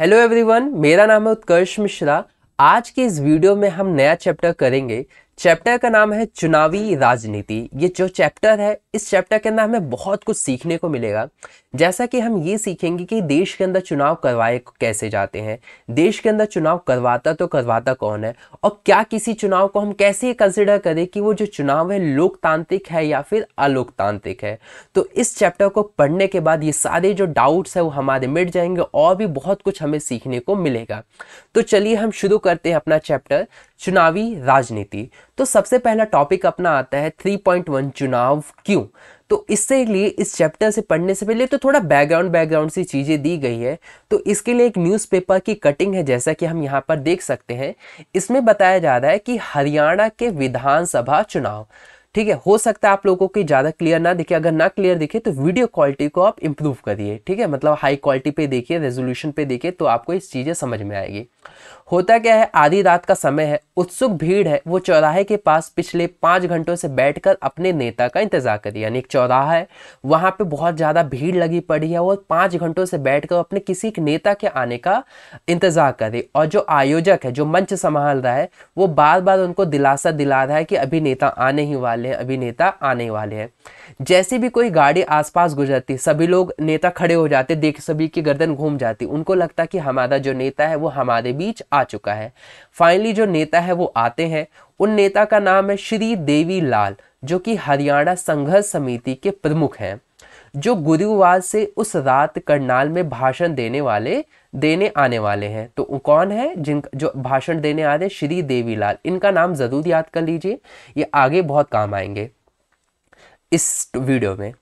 hello everyone मेरा नाम है उत्कर्ष मिश्रा आज के इस वीडियो में हम नया चैप्टर करेंगे चैप्टर का नाम है चुनावी राजनीति ये जो चैप्टर है इस चैप्टर के अंदर हमें बहुत कुछ सीखने को मिलेगा जैसा कि हम ये सीखेंगे कि देश के अंदर चुनाव करवाए कैसे जाते हैं देश के अंदर चुनाव करवाता तो करवाता कौन है और क्या किसी चुनाव को हम कैसे कंसिडर करें कि वो जो चुनाव है लोकतांत्रिक है या फिर अलोकतांत्रिक है तो इस चैप्टर को पढ़ने के बाद ये सारे जो डाउट्स है वो हमारे मिट जाएंगे और भी बहुत कुछ हमें सीखने को मिलेगा तो चलिए हम शुरू करते हैं अपना चैप्टर चुनावी राजनीति तो सबसे पहला टॉपिक अपना आता है 3.1 चुनाव क्यों तो इससे लिए इस चैप्टर से पढ़ने से पहले तो थोड़ा बैकग्राउंड बैकग्राउंड सी चीज़ें दी गई है तो इसके लिए एक न्यूज़पेपर की कटिंग है जैसा कि हम यहाँ पर देख सकते हैं इसमें बताया जा रहा है कि हरियाणा के विधानसभा चुनाव ठीक है हो सकता है आप लोगों को ज़्यादा क्लियर ना दिखे अगर ना क्लियर दिखे तो वीडियो क्वालिटी को आप इंप्रूव करिए ठीक है मतलब हाई क्वालिटी पे देखिए रेजोल्यूशन पे देखिए तो आपको इस चीज़ें समझ में आएगी होता क्या है आधी रात का समय है उत्सुक भीड़ है वो चौराहे के पास पिछले पांच घंटों से बैठकर अपने नेता का इंतजार करिए यानी एक चौराहा है वहां पे बहुत ज़्यादा भीड़ लगी पड़ी है और पांच घंटों से बैठकर अपने किसी एक नेता के आने का इंतजार करे और जो आयोजक है जो मंच संभाल रहा है वो बार बार उनको दिलासा दिला रहा है कि अभी नेता आने ही वाले वाले हैं अभी नेता आने वाले हैं जैसे भी कोई गाड़ी आसपास गुजरती सभी लोग नेता खड़े हो जाते देख सभी की गर्दन घूम जाती उनको लगता कि हमारा जो नेता है वो हमारे बीच आ चुका है फाइनली जो नेता है वो आते हैं उन नेता का नाम है श्री देवी लाल जो कि हरियाणा संघर्ष समिति के प्रमुख हैं जो गुरुवार से उस रात करनाल में भाषण देने वाले देने आने वाले हैं तो कौन है जिन जो भाषण देने आ रहे श्री देवीलाल इनका नाम ज़रूर याद कर लीजिए ये आगे बहुत काम आएंगे इस वीडियो में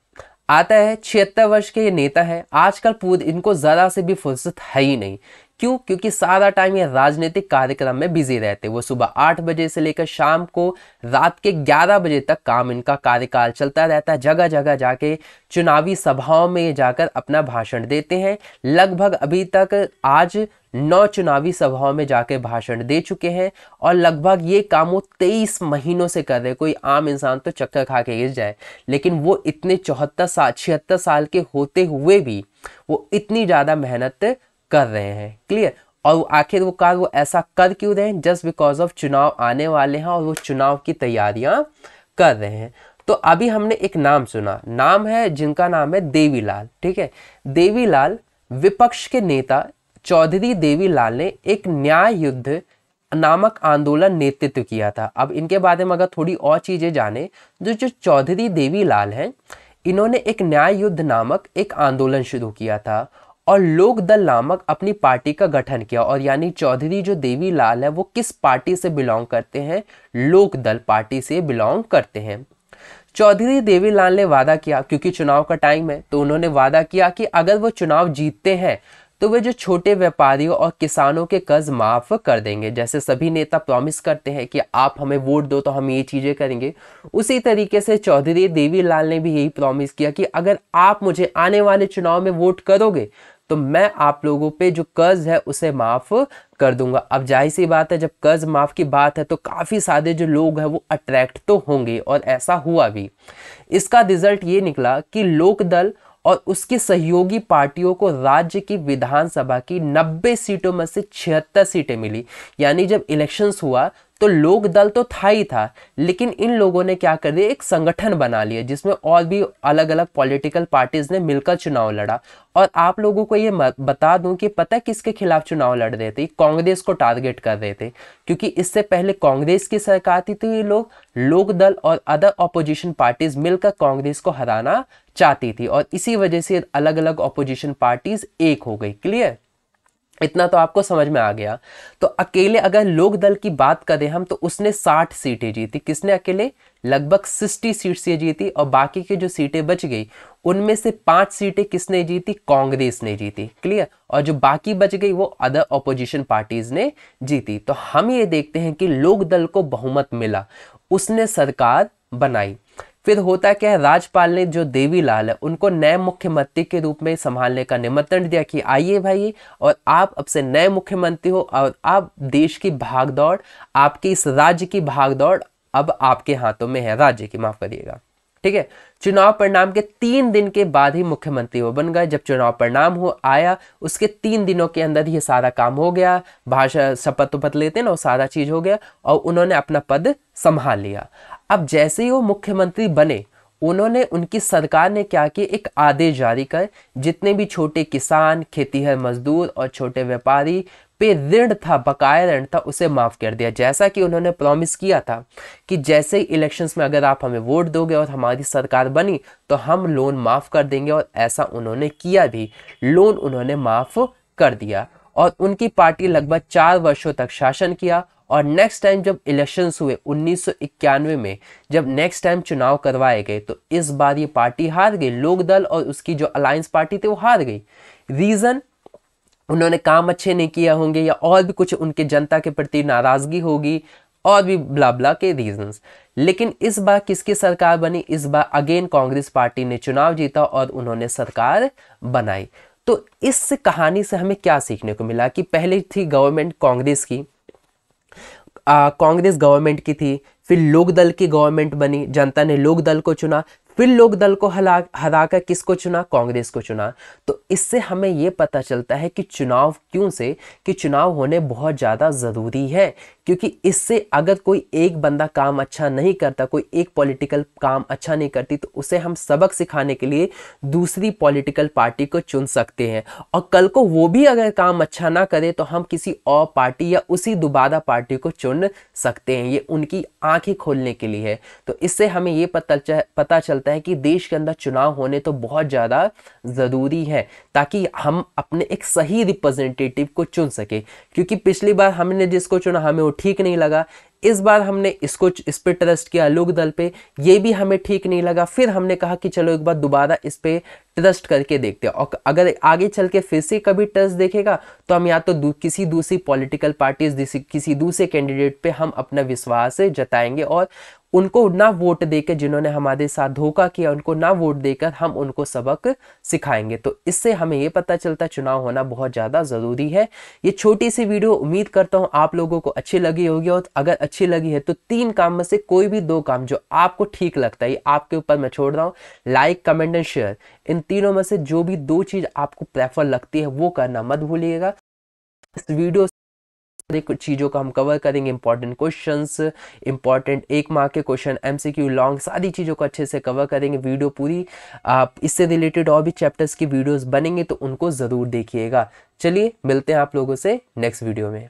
आता है छिहत्तर वर्ष के ये नेता है आजकल पूरे इनको ज़रा से भी फुर्सत है ही नहीं क्यों क्योंकि सारा टाइम ये राजनीतिक कार्यक्रम में बिजी रहते वो सुबह आठ बजे से लेकर शाम को रात के ग्यारह बजे तक काम इनका कार्यकाल चलता रहता है जगह जगह जाके चुनावी सभाओं में जाकर अपना भाषण देते हैं लगभग अभी तक आज नौ चुनावी सभाओं में जाके भाषण दे चुके हैं और लगभग ये काम वो तेईस महीनों से कर रहे हैं कोई आम इंसान तो चक्कर खा के गिर जाए लेकिन वो इतने चौहत्तर साल छिहत्तर साल के होते हुए भी वो इतनी ज़्यादा मेहनत कर रहे हैं क्लियर और आखिर वो कार वो ऐसा कर क्यों रहे हैं जस्ट बिकॉज ऑफ चुनाव आने वाले हैं और वो चुनाव की तैयारियां कर रहे हैं तो अभी हमने एक नाम सुना नाम है जिनका नाम है देवीलाल ठीक है देवीलाल विपक्ष के नेता चौधरी देवीलाल ने एक न्याय युद्ध नामक आंदोलन नेतृत्व किया था अब इनके बारे में अगर थोड़ी और चीज़ें जाने जो तो जो चौधरी देवीलाल हैं इन्होंने एक न्याय युद्ध नामक एक आंदोलन शुरू किया था और लोक दल नामक अपनी पार्टी का गठन किया और यानी चौधरी जो देवी लाल है वो किस पार्टी से बिलोंग करते हैं लोक दल पार्टी से बिलोंग करते हैं चौधरी देवीलाल ने वादा किया क्योंकि चुनाव का टाइम है तो उन्होंने वादा किया कि अगर वो चुनाव जीतते हैं तो वे जो छोटे व्यापारियों और किसानों के कर्ज माफ कर देंगे जैसे सभी नेता प्रॉमिस करते हैं कि आप हमें वोट दो तो हम ये चीज़ें करेंगे उसी तरीके से चौधरी देवीलाल ने भी यही प्रॉमिस किया कि अगर आप मुझे आने वाले चुनाव में वोट करोगे तो मैं आप लोगों पे जो कर्ज है उसे माफ़ कर दूंगा अब जाहिर सी बात है जब कर्ज माफ़ की बात है तो काफ़ी सारे जो लोग हैं वो अट्रैक्ट तो होंगे और ऐसा हुआ भी इसका रिजल्ट ये निकला कि लोकदल और उसकी सहयोगी पार्टियों को राज्य की विधानसभा की 90 सीटों में से छिहत्तर सीटें मिली यानी जब इलेक्शंस हुआ तो लोक दल तो था ही था लेकिन इन लोगों ने क्या कर दिया एक संगठन बना लिया जिसमें और भी अलग अलग पॉलिटिकल पार्टीज़ ने मिलकर चुनाव लड़ा और आप लोगों को ये बता दूं कि पता है किसके खिलाफ चुनाव लड़ रहे थे कांग्रेस को टारगेट कर रहे थे क्योंकि इससे पहले कांग्रेस की सरकार थी तो ये लोग लोक दल और अदर अपोजिशन पार्टीज़ मिलकर कांग्रेस को हराना चाहती थी और इसी वजह से अलग अलग अपोजिशन पार्टीज़ एक हो गई क्लियर इतना तो आपको समझ में आ गया तो अकेले अगर लोक दल की बात करें हम तो उसने 60 सीटें जीती किसने अकेले लगभग 60 सीट से जीती और बाकी की जो सीटें बच गई उनमें से पांच सीटें किसने जीती कांग्रेस ने जीती क्लियर और जो बाकी बच गई वो अदर अपोजिशन पार्टीज ने जीती तो हम ये देखते हैं कि लोक दल को बहुमत मिला उसने सरकार बनाई फिर होता क्या है राजपाल ने जो देवी लाल है उनको नए मुख्यमंत्री के रूप में संभालने का निमंत्रण दिया कि आइए भाई और आप अब से नए मुख्यमंत्री हो और आप देश की भागदौड़ आपके इस राज्य की भागदौड़ अब आपके हाथों में है राज्य की माफ करिएगा ठीक है चुनाव परिणाम के तीन दिन के बाद ही मुख्यमंत्री वो बन गए जब चुनाव परिणाम हो आया उसके तीन दिनों के अंदर ही सारा काम हो गया भाषा शपथ उपथ तो लेते ना वो सारा चीज़ हो गया और उन्होंने अपना पद संभाल लिया अब जैसे ही वो मुख्यमंत्री बने उन्होंने उनकी सरकार ने क्या किया एक आदेश जारी कर जितने भी छोटे किसान खेतीहर मजदूर और छोटे व्यापारी पे ऋण था बकाया ऋण था उसे माफ़ कर दिया जैसा कि उन्होंने प्रॉमिस किया था कि जैसे ही इलेक्शंस में अगर आप हमें वोट दोगे और हमारी सरकार बनी तो हम लोन माफ़ कर देंगे और ऐसा उन्होंने किया भी लोन उन्होंने माफ़ कर दिया और उनकी पार्टी लगभग चार वर्षों तक शासन किया और नेक्स्ट टाइम जब इलेक्शंस हुए उन्नीस में जब नेक्स्ट टाइम चुनाव करवाए गए तो इस बार ये पार्टी हार गई लोकदल और उसकी जो अलायंस पार्टी थी वो हार गई रीज़न उन्होंने काम अच्छे नहीं किया होंगे या और भी कुछ उनके जनता के प्रति नाराज़गी होगी और भी ब्लाबला के रीजंस लेकिन इस बार किसकी सरकार बनी इस बार अगेन कांग्रेस पार्टी ने चुनाव जीता और उन्होंने सरकार बनाई तो इस कहानी से हमें क्या सीखने को मिला कि पहले थी गवर्नमेंट कांग्रेस की कांग्रेस गवर्नमेंट की थी फिर लोकदल की गवर्नमेंट बनी जनता ने लोकदल को चुना फिर लोक दल को हला हराकर किसको चुना कांग्रेस को चुना तो इससे हमें ये पता चलता है कि चुनाव क्यों से कि चुनाव होने बहुत ज़्यादा ज़रूरी है क्योंकि इससे अगर कोई एक बंदा काम अच्छा नहीं करता कोई एक पॉलिटिकल काम अच्छा नहीं करती तो उसे हम सबक सिखाने के लिए दूसरी पॉलिटिकल पार्टी को चुन सकते हैं और कल को वो भी अगर काम अच्छा ना करे तो हम किसी और पार्टी या उसी दोबारा पार्टी को चुन सकते हैं ये उनकी आँखें खोलने के लिए है तो इससे हमें ये पता पता चलता करता है कि देश के अंदर चुनाव होने तो बहुत ज़्यादा ज़रूरी है ताकि हम अपने एक सही रिप्रेजेंटेटिव को चुन सके क्योंकि पिछली बार हमने जिसको चुना हमें वो ठीक नहीं लगा इस बार हमने इसको इस पर ट्रस्ट किया लोक दल पे ये भी हमें ठीक नहीं लगा फिर हमने कहा कि चलो एक बार दोबारा इस पर ट्रस्ट करके देखते हैं और अगर आगे चल के फिर से कभी ट्रस्ट देखेगा तो हम या तो दू, किसी दूसरी पॉलिटिकल पार्टीज किसी दूसरे कैंडिडेट पे हम अपना विश्वास जताएंगे और उनको ना वोट देकर जिन्होंने हमारे साथ धोखा किया उनको ना वोट देकर हम उनको सबक सिखाएंगे तो इससे हमें ये पता चलता चुनाव होना बहुत ज़्यादा ज़रूरी है ये छोटी सी वीडियो उम्मीद करता हूँ आप लोगों को अच्छी लगी होगी और अगर अच्छी लगी है तो तीन काम में से कोई भी दो काम जो आपको ठीक लगता है आपके ऊपर मैं छोड़ रहा हूँ लाइक कमेंट एंड शेयर इन तीनों में से जो भी दो चीज़ आपको प्रेफर लगती है वो करना मत भूलिएगा इस वीडियो कुछ चीज़ों का हम कवर करेंगे इंपॉर्टेंट क्वेश्चंस इंपॉर्टेंट एक मार्क के क्वेश्चन एमसीक्यू लॉन्ग सारी चीज़ों को अच्छे से कवर करेंगे वीडियो पूरी आप इससे रिलेटेड और भी चैप्टर्स की वीडियोस बनेंगे तो उनको ज़रूर देखिएगा चलिए मिलते हैं आप लोगों से नेक्स्ट वीडियो में